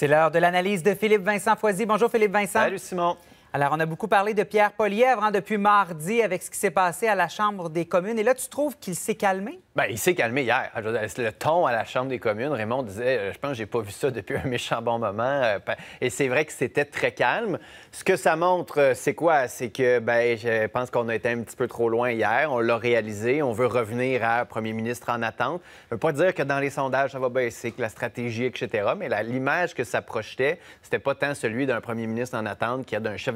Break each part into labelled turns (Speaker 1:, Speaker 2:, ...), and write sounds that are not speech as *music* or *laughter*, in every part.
Speaker 1: C'est l'heure de l'analyse de Philippe Vincent Foisy. Bonjour Philippe Vincent. Salut Simon. Alors, on a beaucoup parlé de Pierre Polièvre hein, depuis mardi avec ce qui s'est passé à la Chambre des communes. Et là, tu trouves qu'il s'est calmé? Bien, il s'est calmé hier. Le ton à la Chambre des communes, Raymond disait euh, Je pense que j'ai pas vu ça depuis un méchant bon moment. Euh, et c'est vrai que c'était très calme. Ce que ça montre, euh, c'est quoi? C'est que, ben, je pense qu'on a été un petit peu trop loin hier. On l'a réalisé. On veut revenir à premier ministre en attente. Je veux pas dire que dans les sondages, ça va baisser, que la stratégie, etc. Mais l'image que ça projetait, c'était pas tant celui d'un premier ministre en attente qu'il y a d'un chef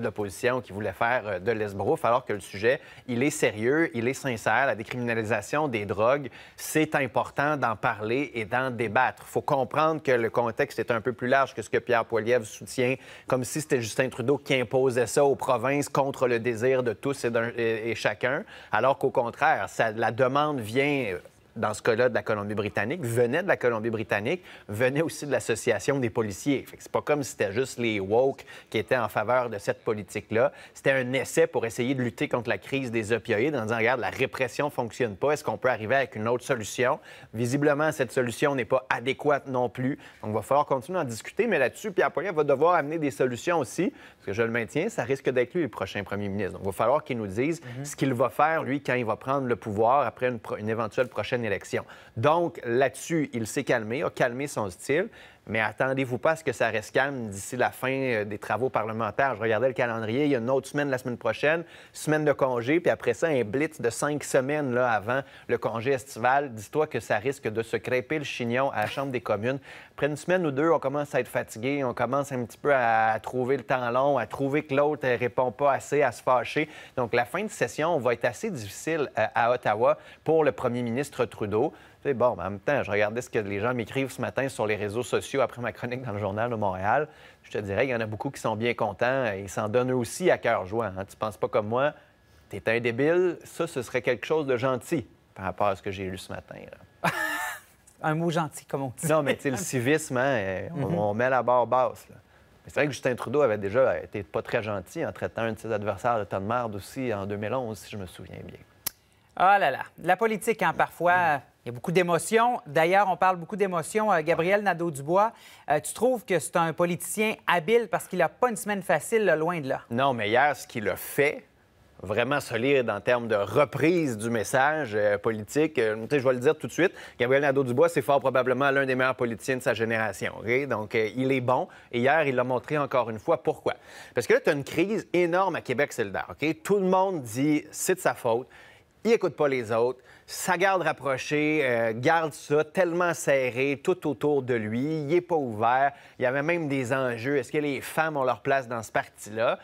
Speaker 1: qui voulait faire euh, de l'esbrouf, alors que le sujet, il est sérieux, il est sincère. La décriminalisation des drogues, c'est important d'en parler et d'en débattre. Il faut comprendre que le contexte est un peu plus large que ce que Pierre Poilievre soutient, comme si c'était Justin Trudeau qui imposait ça aux provinces contre le désir de tous et, et, chacun, alors qu'au contraire, la demande vient euh, dans ce cas-là, de la Colombie-Britannique, venait de la Colombie-Britannique, venait aussi de l'Association des policiers. c'est pas comme si c'était juste les woke qui étaient en faveur de cette politique-là. C'était un essai pour essayer de lutter contre la crise des opioïdes en disant, regarde, la répression fonctionne pas. Est-ce qu'on peut arriver avec une autre solution? Visiblement, cette solution n'est pas adéquate non plus. Donc, il va falloir continuer à discuter, mais là-dessus, Pierre Poilievre va devoir amener des solutions aussi, parce que je le maintiens, ça risque d'être lui le prochain premier ministre. Donc, il va falloir qu'il nous dise mhm. ce qu'il va faire, lui, quand il va prendre le pouvoir après une éventuelle prochaine donc, là-dessus, il s'est calmé, a calmé son style. Mais attendez-vous pas à ce que ça reste calme d'ici la fin euh, des travaux parlementaires. Je regardais le calendrier. Il y a une autre semaine la semaine prochaine, semaine de congé, puis après ça, un blitz de cinq semaines là, avant le congé estival. Dis-toi que ça risque de se crêper le chignon à la Chambre des communes. Après une semaine ou deux, on commence à être fatigué, on commence un petit peu à trouver le temps long, à trouver que l'autre répond pas assez, à se fâcher. Donc, la fin de session va être assez difficile euh, à Ottawa pour le premier ministre Trudeau. bon, en même temps, je regardais ce que les gens m'écrivent ce matin sur les réseaux sociaux après ma chronique dans le Journal de Montréal. Je te dirais, il y en a beaucoup qui sont bien contents et ils s'en donnent aussi à cœur joie. Hein. Tu penses pas comme moi, es un débile, ça, ce serait quelque chose de gentil par rapport à ce que j'ai lu ce matin. *laughs* un mot gentil, comme on dit. Non, mais le civisme, hein, mm-hmm. on, met la barre basse. C'est vrai que Justin Trudeau avait déjà été pas très gentil en traitant un de ses adversaires de de merde aussi en 2011, si je me souviens bien. Oh là là, la politique, hein, parfois, il y a beaucoup d'émotions. D'ailleurs, on parle beaucoup d'émotions. Euh, Gabriel Nadeau-Dubois, euh, tu trouves que c'est un politicien habile parce qu'il n'a pas une semaine facile, loin de là? Non, mais hier, ce qu'il a fait, vraiment solide en termes de reprise du message euh, politique. je vais le dire tout de suite, Gabriel Nadeau-Dubois, c'est fort probablement l'un des meilleurs politiciens de sa génération. Donc, il est bon. Et hier, il l'a montré encore une fois. Pourquoi? Parce que là, tu as une crise énorme à Québec solidaire. OK? Tout le monde dit c'est de sa faute il n'écoute pas les autres. Sa garde rapprochée euh, garde ça tellement serré tout autour de lui. Il n'est pas ouvert. Il y avait même des enjeux. Est-ce que les femmes ont leur place dans ce parti-là?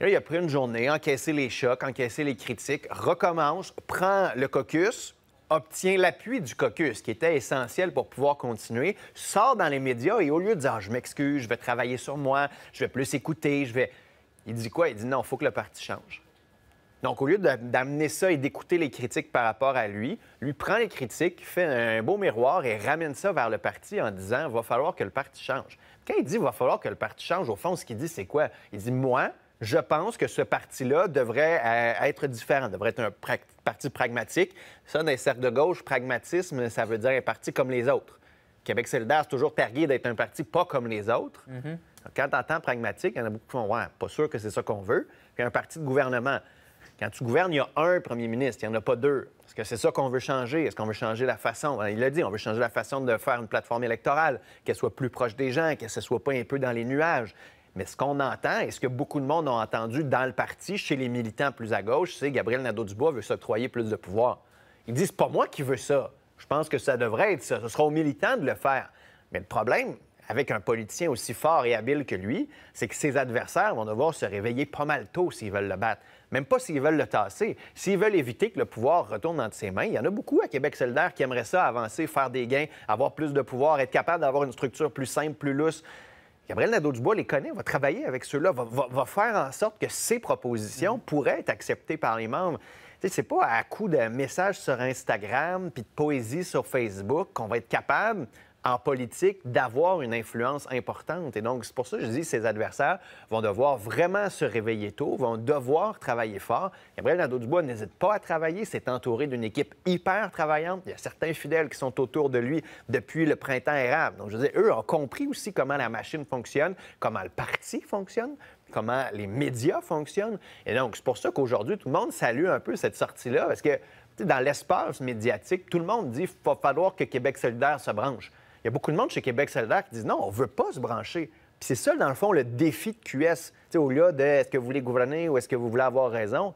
Speaker 1: Là, il a pris une journée, encaissé les chocs, encaissé les critiques, recommence, prend le caucus, obtient l'appui du caucus, qui était essentiel pour pouvoir continuer, sort dans les médias et au lieu de dire ah, je m'excuse, je vais travailler sur moi, je vais plus écouter, je vais. Il dit quoi? Il dit non, il faut que le parti change. Donc, au lieu d'amener ça et d'écouter les critiques par rapport à lui, lui prend les critiques, fait un beau miroir et ramène ça vers le parti en disant va falloir que le parti change. Quand il dit va falloir que le parti change, au fond, ce qu'il dit, c'est quoi? Il dit moi, je pense que ce parti-là devrait euh, être différent, devrait être un parti pragmatique. Ça, dans les cercles de gauche, pragmatisme, ça veut dire un parti comme les autres. Québec solidaire, c'est toujours targué d'être un parti pas comme les autres. Mm-hmm. Quand tu entends « pragmatique, il y en a beaucoup qui font ouais, pas sûr que c'est ça qu'on veut. Puis un parti de gouvernement. Quand tu gouvernes, il y a un premier ministre, il n'y en a pas deux. Est-ce que c'est ça qu'on veut changer? Est-ce qu'on veut changer la façon? Il l'a dit, on veut changer la façon de faire une plateforme électorale, qu'elle soit plus proche des gens, qu'elle ne soit pas un peu dans les nuages. Mais ce qu'on entend, et ce que beaucoup de monde ont entendu dans le parti, chez les militants plus à gauche, c'est Gabriel Nadeau-Dubois veut s'octroyer plus de pouvoir. Ils disent, pas moi qui veux ça. Je pense que ça devrait être ça. Ce sera aux militants de le faire. Mais le problème, avec un politicien aussi fort et habile que lui, c'est que ses adversaires vont devoir se réveiller pas mal tôt s'ils veulent le battre. Même pas s'ils veulent le tasser. S'ils veulent éviter que le pouvoir retourne entre ses mains, il y en a beaucoup à Québec solidaire qui aimeraient ça, avancer, faire des gains, avoir plus de pouvoir, être capable d'avoir une structure plus simple, plus lousse. Gabriel Nadeau-Dubois les connaît, va travailler avec ceux-là, va, faire en sorte que ses propositions mm. pourraient être acceptées par les membres. C'est pas à coup de message sur Instagram puis de poésie sur Facebook qu'on va être capable en politique d'avoir une influence importante. Et donc, c'est pour ça que je dis que ses adversaires vont devoir vraiment se réveiller tôt, vont devoir travailler fort. Gabriel Nadeau-Dubois n'hésite pas à travailler, C'est entouré d'une équipe hyper travaillante. Il y a certains fidèles qui sont autour de lui depuis le printemps érable. Donc, je veux dire, eux ont compris aussi comment la machine fonctionne, comment le parti fonctionne comment les médias fonctionnent. Et donc, c'est pour ça qu'aujourd'hui, tout le monde salue un peu cette sortie-là, parce que dans l'espace médiatique, tout le monde dit qu'il va falloir que Québec solidaire se branche. Il y a beaucoup de monde chez Québec solidaire qui disent non, on ne veut pas se brancher. Puis c'est ça, dans le fond, le défi de QS. au lieu de est-ce que vous voulez gouverner ou est-ce que vous voulez avoir raison,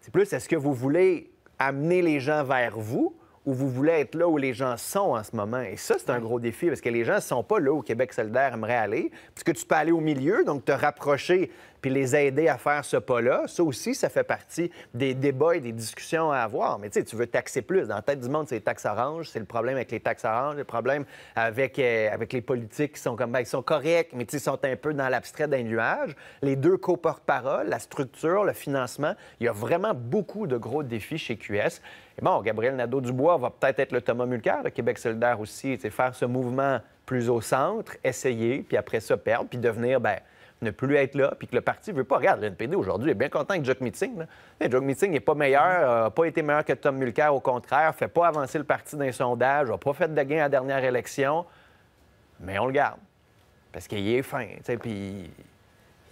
Speaker 1: c'est plus est-ce que vous voulez amener les gens vers vous ou vous voulez être là où les gens sont en ce moment. Et ça, c'est un gros défi parce que les gens ne sont pas là où Québec solidaire aimerait aller. puisque que tu peux aller au milieu, donc te rapprocher puis les aider à faire ce pas-là, ça aussi, ça fait partie des débats et des discussions à avoir. Mais tu sais, tu veux taxer plus. Dans la tête du monde, c'est les taxes oranges, c'est le problème avec les taxes oranges, le problème avec, euh, avec les politiques qui sont comme ben, ils sont corrects, mais ils sont un peu dans l'abstrait d'un nuage. Les deux co parole la structure, le financement, il y a vraiment beaucoup de gros défis chez QS. Et bon, Gabriel Nadeau-Dubois va peut-être être le Thomas Mulcair, le Québec solidaire aussi, faire ce mouvement plus au centre, essayer, puis après ça perdre, puis devenir, ben, ne plus être là, puis que le parti ne veut pas. Regarde, le NPD aujourd'hui est bien content avec Jock Meeting. Jock Meeting n'est pas meilleur, n'a mm-hmm. euh, pas été meilleur que Tom Mulcair, au contraire, fait pas avancer le parti dans les sondages, n'a pas fait de gains à la dernière élection, mais on le garde. Parce qu'il est fin, puis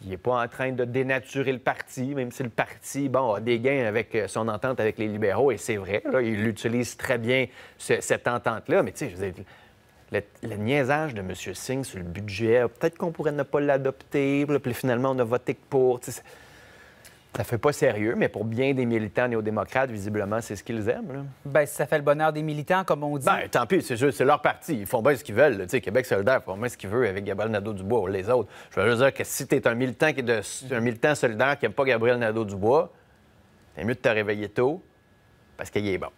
Speaker 1: il n'est pas en train de dénaturer le parti, même si le parti, bon, a des gains avec euh, son entente avec les libéraux, et c'est vrai, il utilise très bien cette entente-là, mais tu sais, je veux dire, le, niaisage de M. Singh sur le budget, peut-être qu'on pourrait ne pas l'adopter, puis finalement on a voté pour. ça fait pas sérieux, mais pour bien des militants néo-démocrates, visiblement, c'est ce qu'ils aiment. Bien, ça fait le bonheur des militants, comme on dit. Bien, tant pis, c'est juste, c'est leur parti. Ils font bien ce qu'ils veulent. Québec solidaire font bien ce qu'ils veulent avec Gabriel Nadeau-Dubois ou les autres. Je veux juste dire que si tu es un militant, qui est militant solidaire qui n'aime pas Gabriel Nadeau-Dubois, c'est mieux de te réveiller tôt parce qu'il est bon.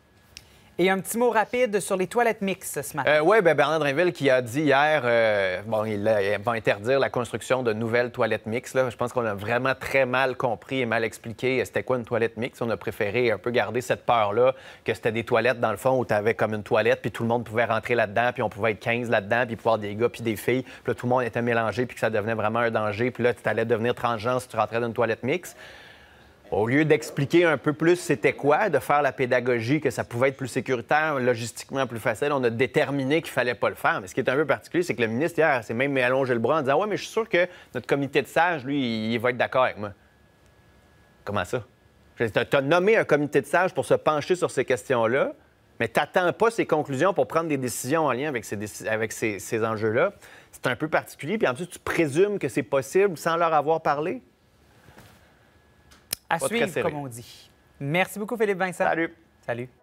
Speaker 1: Et un petit mot rapide sur les toilettes mixtes ce matin. Euh, oui, ben Bernard Drinville qui a dit hier, euh, bon, il, va interdire la construction de nouvelles toilettes mixtes. Je pense qu'on a vraiment très mal compris et mal expliqué c'était quoi une toilette mixte. On a préféré un peu garder cette peur-là que c'était des toilettes, dans le fond, où tu avais comme une toilette, puis tout le monde pouvait rentrer là-dedans, puis on pouvait être 15 là-dedans, puis pouvoir des gars, puis des filles. Puis là, tout le monde était mélangé, puis que ça devenait vraiment un danger. Puis là, tu allais devenir transgenre si tu rentrais dans une toilette mixte au lieu d'expliquer un peu plus c'était quoi, de faire la pédagogie, que ça pouvait être plus sécuritaire, logistiquement plus facile, on a déterminé qu'il fallait pas le faire. Mais ce qui est un peu particulier, c'est que le ministre, hier, s'est même allongé le bras en disant Ouais, mais je suis sûr que notre comité de sages, lui, il va être d'accord avec moi. Comment ça? Tu as nommé un comité de sages pour se pencher sur ces questions-là, mais tu n'attends pas ces conclusions pour prendre des décisions en lien avec ces, avec ces, ces enjeux-là. C'est un peu particulier. Puis en plus, tu présumes que c'est possible sans leur avoir parlé. À suivre, comme on dit. Merci beaucoup, Philippe Vincent. Salut. Salut.